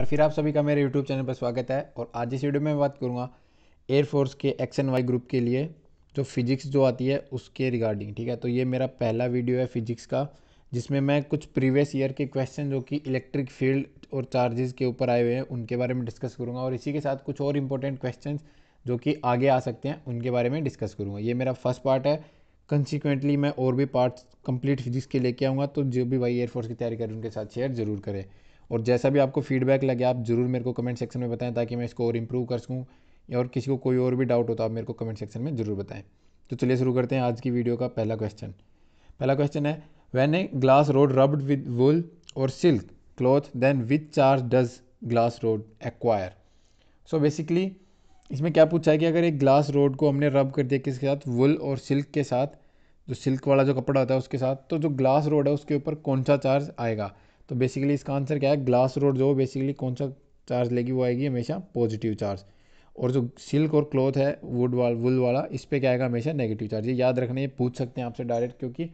और फिर आप सभी का मेरे YouTube चैनल पर स्वागत है और आज इस वीडियो में मैं बात करूँगा एयरफोर्स के एक्स एंड वाई ग्रुप के लिए जो फिजिक्स जो आती है उसके रिगार्डिंग ठीक है तो ये मेरा पहला वीडियो है फिजिक्स का जिसमें मैं कुछ प्रीवियस ईयर के क्वेश्चन जो कि इलेक्ट्रिक फील्ड और चार्जेस के ऊपर आए हुए हैं उनके बारे में डिस्कस करूँगा और इसी के साथ कुछ और इम्पोर्टेंट क्वेश्चन जो कि आगे आ सकते हैं उनके बारे में डिस्कस करूँगा ये मेरा फर्स्ट पार्ट है कंसिक्वेंटली मैं और भी पार्ट्स कंप्लीट फिजिक्स के लेके आऊँगा तो जो भी भाई एयरफोर्स की तैयारी करें उनके साथ शेयर जरूर करें और जैसा भी आपको फीडबैक लगे आप ज़रूर मेरे को कमेंट सेक्शन में बताएं ताकि मैं इसको और इम्प्रूव कर सकूँ और किसी को कोई और भी डाउट हो तो आप मेरे को कमेंट सेक्शन में ज़रूर बताएं तो चलिए शुरू करते हैं आज की वीडियो का पहला क्वेश्चन पहला क्वेश्चन है when a glass rod rubbed with wool और silk cloth then with charge does glass rod acquire so basically इसमें क्या पूछा है कि अगर एक ग्लास रोड को हमने रब कर दिया किसके साथ वुल और सिल्क के साथ जो सिल्क वाला जो कपड़ा होता है उसके साथ तो जो ग्लास रोड है उसके ऊपर कौन सा चार्ज आएगा तो बेसिकली इसका आंसर क्या है ग्लास रोड जो बेसिकली कौन सा चार्ज लेगी वो आएगी हमेशा पॉजिटिव चार्ज और जो सिल्क और क्लॉथ है वुड वाल वुल वाला इस पर क्या आएगा हमेशा नेगेटिव चार्ज ये याद रखना ये पूछ सकते हैं आपसे डायरेक्ट क्योंकि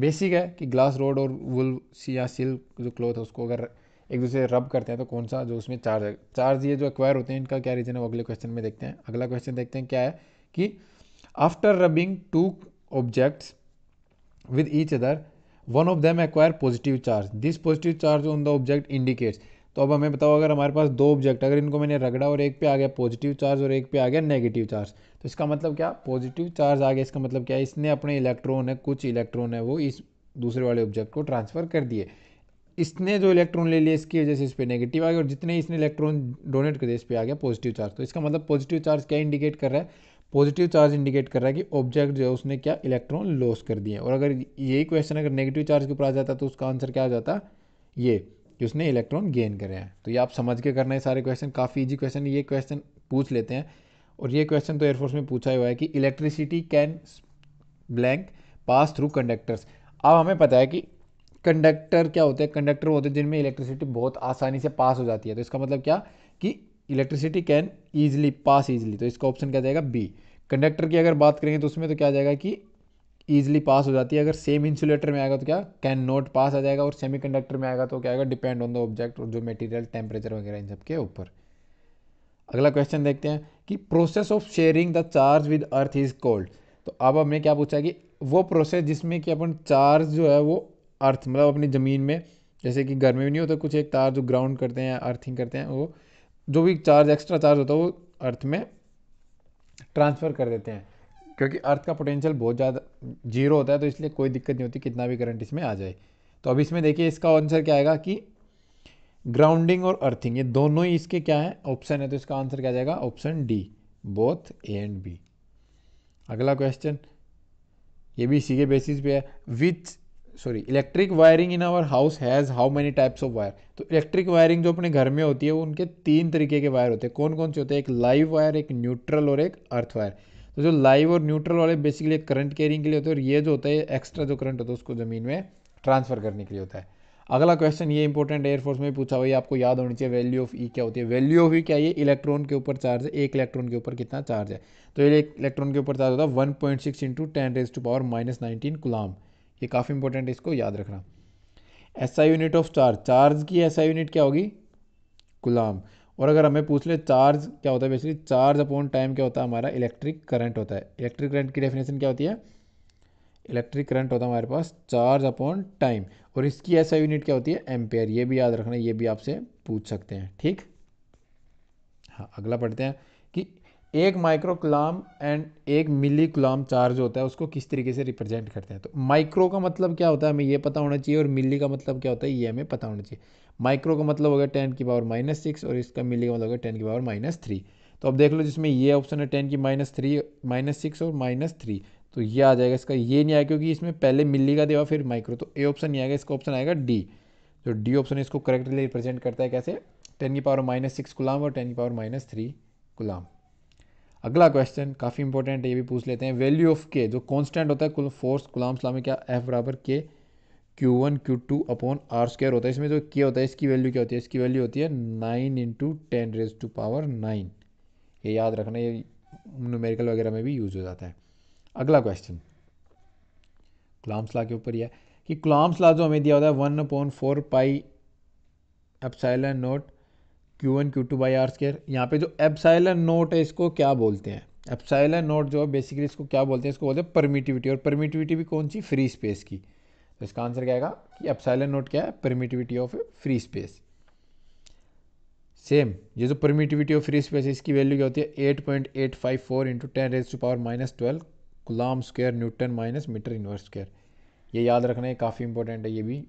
बेसिक है कि ग्लास रोड और वुल या सिल्क जो क्लॉथ है उसको अगर एक दूसरे रब करते हैं तो कौन सा जो उसमें चार्ज है चार्ज ये जो एक्वायर होते हैं इनका क्या रीज़न है वो अगले क्वेश्चन में देखते हैं अगला क्वेश्चन देखते हैं क्या है कि after rubbing two objects with each other one of them acquire positive charge this positive charge on the object indicates तो अब हमें बताओ अगर हमारे पास दो ऑब्जेक्ट अगर इनको मैंने रगड़ा और एक पे आ गया पॉजिटिव चार्ज और एक पे आ गया नेगेटिव चार्ज तो इसका मतलब क्या पॉजिटिव चार्ज आ गया इसका मतलब क्या है इसने अपने इलेक्ट्रॉन है कुछ इलेक्ट्रॉन है वो इस दूसरे वाले ऑब्जेक्ट को ट्रांसफ़र कर दिए इसने जो इलेक्ट्रॉन ले लिए इसकी वजह से इस पर नेगेटिव आ गया और जितने इसने इलेक्ट्रॉन डोनेट कर दिए इस पर आ गया पॉजिटिव चार्ज तो इसका मतलब पॉजिटिव चार्ज क्या इंडिकेट कर रहा है पॉजिटिव चार्ज इंडिकेट कर रहा है कि ऑब्जेक्ट जो है उसने क्या इलेक्ट्रॉन लॉस कर दिए और अगर यही क्वेश्चन अगर नेगेटिव चार्ज के ऊपर आ जाता तो उसका आंसर क्या आ जाता ये कि उसने इलेक्ट्रॉन गेन करे हैं तो ये आप समझ के करना है सारे क्वेश्चन काफ़ी ईजी क्वेश्चन ये क्वेश्चन पूछ लेते हैं और ये क्वेश्चन तो एयरफोर्स में पूछा हुआ है कि electricity can blank pass through conductors अब हमें पता है कि कंडक्टर क्या होते हैं कंडक्टर होते हैं जिनमें इलेक्ट्रिसिटी बहुत आसानी से पास हो जाती है तो इसका मतलब क्या कि electricity can easily pass easily तो इसका ऑप्शन क्या जाएगा बी कंडक्टर की अगर बात करेंगे तो उसमें तो क्या जाएगा कि ईजिली पास हो जाती है अगर सेम इंसुलेटर में आएगा तो क्या कैन नॉट पास आ जाएगा और सेमी कंडक्टर में आएगा तो क्या आएगा डिपेंड ऑन द ऑब्जेक्ट और जो मटेरियल टेम्परेचर वगैरह इन सब के ऊपर अगला क्वेश्चन देखते हैं कि process of sharing the charge with earth is called तो अब हमने क्या पूछा कि वो प्रोसेस जिसमें कि अपन चार्ज जो है वो अर्थ मतलब अपनी ज़मीन में जैसे कि घर में भी नहीं होता कुछ एक तार जो ग्राउंड करते हैं अर्थिंग करते हैं वो जो भी चार्ज एक्स्ट्रा चार्ज होता है वो अर्थ में ट्रांसफ़र कर देते हैं क्योंकि अर्थ का पोटेंशियल बहुत ज़्यादा जीरो होता है तो इसलिए कोई दिक्कत नहीं होती कितना भी करंट इसमें आ जाए तो अब इसमें देखिए इसका आंसर क्या आएगा कि ग्राउंडिंग और अर्थिंग ये दोनों ही इसके क्या है ऑप्शन है तो इसका आंसर क्या जाएगा option D both A and B अगला क्वेश्चन ये भी इसी के बेसिस पे है which sorry electric wiring in our house has how many types of wire तो इलेक्ट्रिक वायरिंग जो अपने घर में होती है वो उनके तीन तरीके के वायर होते हैं कौन कौन से होते हैं एक लाइव वायर एक न्यूट्रल और एक अर्थ वायर तो जो लाइव और न्यूट्रल वाले बेसिकली करंट कैरिंग के लिए होते हैं और ये जो होता है एक्स्ट्रा जो करंट होता है उसको ज़मीन में ट्रांसफर करने के लिए होता है अगला क्वेश्चन ये इंपॉर्टेंट एयरफोर्स में पूछा हुआ है आपको याद होनी चाहिए वैल्यू ऑफ ई क्या होती है वैल्यू ऑफ ई क्या ये इलेक्ट्रॉन के ऊपर चार्ज है एक इलेक्ट्रॉन के ऊपर कितना चार्ज है तो इलेक्ट्रॉन के ऊपर चार्ज होता है one point six into ten raise to power minus nineteen coulomb ये काफ़ी इंपॉर्टेंट है इसको याद रखना S I unit of charge charge की एस आई यूनिट क्या होगी गुलाम और अगर हमें पूछ ले चार्ज क्या होता है बेसिकली चार्ज अपॉन टाइम क्या होता है हमारा इलेक्ट्रिक करंट होता है इलेक्ट्रिक करंट की डेफिनेशन क्या होती है इलेक्ट्रिक करंट होता है हमारे पास चार्ज अपॉन टाइम और इसकी ऐसा यूनिट क्या होती है एम्पेयर ये भी याद रखना ये भी आपसे पूछ सकते हैं ठीक हाँ अगला पढ़ते हैं कि एक माइक्रो कलाम एंड एक मिली कलाम चार्ज होता है उसको किस तरीके से रिप्रेजेंट करते हैं तो माइक्रो का मतलब क्या होता है हमें ये पता होना चाहिए और मिली का मतलब क्या होता है ये हमें पता होना चाहिए माइक्रो का मतलब होगा टेन की पावर माइनस सिक्स और इसका मिली का मतलब होगा टेन की पावर माइनस थ्री तो अब देख लो जिसमें ये ऑप्शन है टेन की माइनस थ्री माइनस सिक्स और माइनस थ्री तो ये आ जाएगा इसका ये नहीं आया क्योंकि इसमें पहले मिली का देवा फिर माइक्रो तो ए ऑप्शन नहीं आएगा इसका ऑप्शन आएगा डी तो डी ऑप्शन इसको करेक्टली रिप्रेजेंट करता है कैसे टेन की पावर माइनस सिक्स गुलाम और टेन की पावर माइनस थ्री गुलाम अगला क्वेश्चन काफ़ी इंपॉर्टेंट है ये भी पूछ लेते हैं वैल्यू ऑफ के जो कांस्टेंट होता है कुल फोर्स गुलाम सलामी क्या एफ बराबर K Q one Q two upon R square होता है इसमें जो के होता है इसकी वैल्यू क्या होती है इसकी वैल्यू होती है nine into ten raise to power nine ये याद रखना ये न्यूमेरिकल वगैरह में भी यूज़ हो जाता है अगला क्वेश्चन गुलाम सलाह के ऊपर यह कि सलाह जो हमें दिया होता है one upon four pi epsilon naught Q one Q two by R square यहाँ पे जो एप्साइलन नोट है इसको क्या बोलते हैं एप्साइलन नोट जो है बेसिकली इसको क्या बोलते हैं इसको बोलते हैं परमिटिविटी और परमिटिविटी भी कौन सी फ्री स्पेस की तो इसका आंसर क्या है कि एप्साइलन नोट क्या है permittivity of free space same ये जो परमिटिविटी ऑफ फ्री स्पेस है इसकी वैल्यू क्या होती है eight point eight five four into ten raise to power minus twelve coulomb square newton minus metre inverse square ये याद रखना है काफ़ी इंपॉर्टेंट है ये भी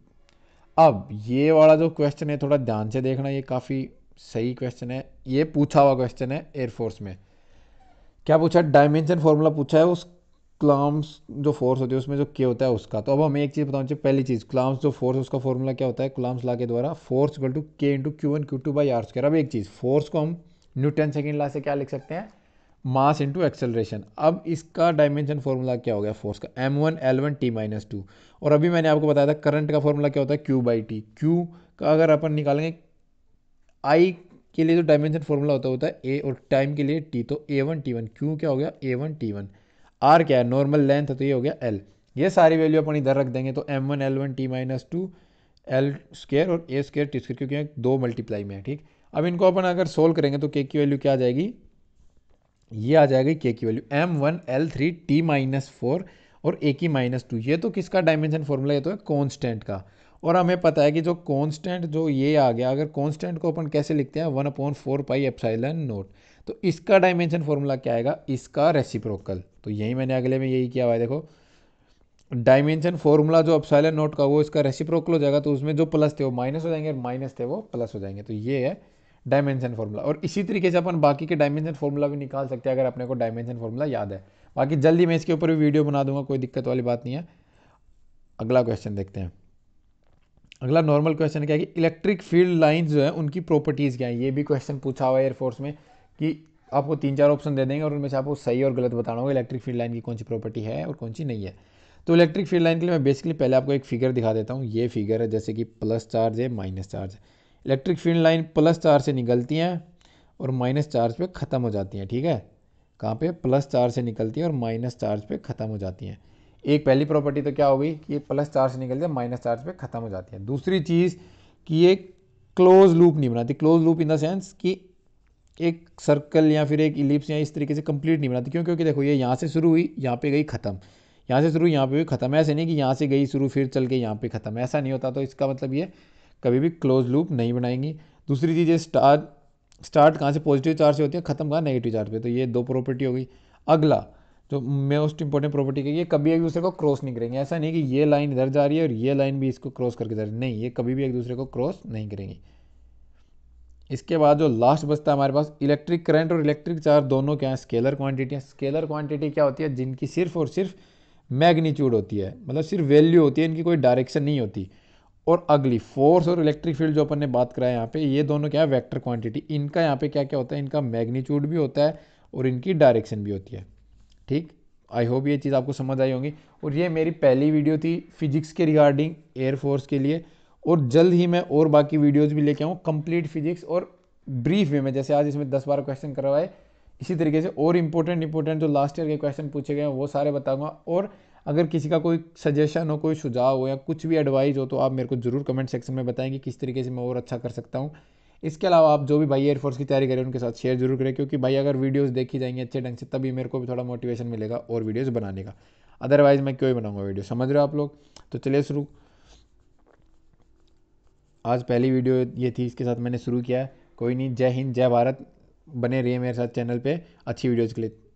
अब ये वाला जो क्वेश्चन है थोड़ा ध्यान से देखना ये काफ़ी सही क्वेश्चन है ये पूछा हुआ क्वेश्चन है एयरफोर्स में क्या पूछा डायमेंशन फॉर्मूला पूछा है उस क्लाम्स जो फोर्स होती है उसमें जो के होता है उसका तो अब हमें एक चीज़ बतानी चाहिए पहली चीज़ क्लाम्स जो फोर्स उसका फॉर्मूला क्या होता है क्लाम्स ला के द्वारा force equal to K into Q one Q two by R square अब एक चीज़ फोर्स को हम न्यूटन सेकेंड ला से क्या लिख सकते हैं मास इंटू एक्सेलरेशन अब इसका डायमेंशन फॉर्मूला क्या हो गया फोर्स का M one L one T minus two और अभी मैंने आपको बताया था करंट का फॉर्मूला क्या होता है क्यू बाई टी क्यू का अगर अपन निकालेंगे आई के लिए जो डायमेंशन फॉर्मूला होता होता है ए और टाइम के लिए टी तो ए वन टी वन क्यों क्या हो गया A one T one R क्या है नॉर्मल लेंथ है तो ये हो गया एल ये सारी वैल्यू अपन इधर रख देंगे तो M one L one T minus two L square और ए स्केयर टी स्केयर क्योंकि दो मल्टीप्लाई में है ठीक अब इनको अपन अगर सोल्व करेंगे तो के की वैल्यू क्या आ जाएगी ये आ जाएगी के की value M one L three T minus four और ए की माइनस टू ये तो किसका डायमेंशन फॉर्मूला ये तो है कॉन्स्टेंट का और हमें पता है कि जो कॉन्स्टेंट जो ये आ गया अगर कॉन्स्टेंट को अपन कैसे लिखते हैं one upon four pi epsilon naught तो इसका डायमेंशन फॉर्मूला क्या आएगा इसका रेसिप्रोकल तो यही मैंने अगले में यही किया हुआ है देखो डायमेंशन फॉर्मूला जो अपसाइलन नोट का वो इसका रेसिप्रोकल हो जाएगा तो उसमें जो प्लस थे वो माइनस हो जाएंगे और माइनस थे वो प्लस हो जाएंगे तो ये है डायमेंशन फॉर्मूला और इसी तरीके से अपन बाकी के डायमेंशन फॉर्मूला भी निकाल सकते हैं अगर अपने को डायमेंशन फॉर्मूला याद है बाकी जल्दी मैं इसके ऊपर भी वीडियो बना दूंगा कोई दिक्कत वाली बात नहीं है अगला क्वेश्चन देखते हैं अगला नॉर्मल क्वेश्चन क्या है कि इलेक्ट्रिक फील्ड लाइंस जो है उनकी प्रॉपर्टीज़ क्या है ये भी क्वेश्चन पूछा हुआ है एयरफोर्स में कि आपको तीन चार ऑप्शन दे देंगे और उनमें से आपको सही और गलत बताना होगा इलेक्ट्रिक फील्ड लाइन की कौन सी प्रॉपर्टी है और कौन सी नहीं है तो इलेक्ट्रिक फील्ड लाइन के लिए मैं बेसिकली पहले आपको एक फिगर दिखा देता हूँ ये फिगर है जैसे कि प्लस चार्ज है minus charge electric field line plus charge से निकलती हैं और माइनस चार्ज पर ख़त्म हो जाती हैं ठीक है कहाँ पर प्लस चार्ज से निकलती हैं और माइनस चार्ज पर ख़त्म हो जाती हैं एक पहली प्रॉपर्टी तो क्या हो गई कि ये प्लस चार्ज निकल जाए माइनस चार्ज पे खत्म हो जाती है दूसरी चीज़ कि ये क्लोज लूप नहीं बनाती close loop in the sense कि एक सर्कल या फिर एक इलिप्स या इस तरीके से कंप्लीट नहीं बनाती क्यों क्योंकि देखो ये यहाँ से शुरू हुई यहाँ पे गई ख़त्म यहाँ से शुरू यहाँ पे हुई ख़त्म ऐसे नहीं कि यहाँ से गई शुरू फिर चल के यहाँ पे ख़त्म ऐसा नहीं होता तो इसका मतलब ये कभी भी क्लोज लूप नहीं बनाएंगी दूसरी चीज़ ये स्टार्ट स्टार्ट कहाँ से पॉजिटिव चार्ज से होती है ख़त्म कहाँ नेगेटिव चार्ज पे तो ये दो प्रॉपर्टी हो गई अगला तो मोस्ट इंपॉर्टेंट प्रॉपर्टी की ये कभी एक दूसरे को क्रॉस नहीं करेंगे ऐसा नहीं कि ये लाइन इधर जा रही है और ये लाइन भी इसको क्रॉस करके जा रही है नहीं ये कभी भी एक दूसरे को क्रॉस नहीं करेंगी इसके बाद जो लास्ट बचता है हमारे पास इलेक्ट्रिक करंट और इलेक्ट्रिक चार्ज दोनों क्या है स्केलर क्वांटिटी है स्केलर क्वांटिटी क्या होती है जिनकी सिर्फ और सिर्फ मैग्नीट्यूड होती है मतलब सिर्फ वैल्यू होती है इनकी कोई डायरेक्शन नहीं होती और अगली फोर्स और इलेक्ट्रिक फील्ड जो अपन ने बात करा है यहाँ पे ये दोनों क्या है वैक्टर क्वांटिटी इनका यहाँ पे क्या क्या होता है इनका मैग्नीट्यूड भी होता है और इनकी डायरेक्शन भी होती है ठीक आई होप ये चीज़ आपको समझ आई होगी और ये मेरी पहली वीडियो थी फिजिक्स के रिगार्डिंग एयरफोर्स के लिए और जल्द ही मैं और बाकी वीडियोज़ भी लेके आऊँ कंप्लीट फिजिक्स और ब्रीफ वे में जैसे आज इसमें दस बारह क्वेश्चन करवाए इसी तरीके से और इम्पोर्टेंट इंपॉर्टेंट जो लास्ट ईयर के क्वेश्चन पूछे गए हैं वो सारे बताऊंगा और अगर किसी का कोई सजेशन हो कोई सुझाव हो या कुछ भी एडवाइस हो तो आप मेरे को ज़रूर कमेंट सेक्शन में बताएँगे किस तरीके से मैं और अच्छा कर सकता हूँ इसके अलावा आप जो भी भाई एयरफोर्स की तैयारी करें उनके साथ शेयर जरूर करें क्योंकि भाई अगर वीडियोस देखी जाएंगे अच्छे ढंग से तभी मेरे को भी थोड़ा मोटिवेशन मिलेगा और वीडियोस बनाने का अदरवाइज़ मैं क्यों ही बनाऊंगा वीडियो समझ रहे हो आप लोग तो चलिए शुरू आज पहली वीडियो ये थी इसके साथ मैंने शुरू किया कोई नहीं जय हिंद जय भारत बने रहिए मेरे साथ चैनल पर अच्छी वीडियोज़ के लिए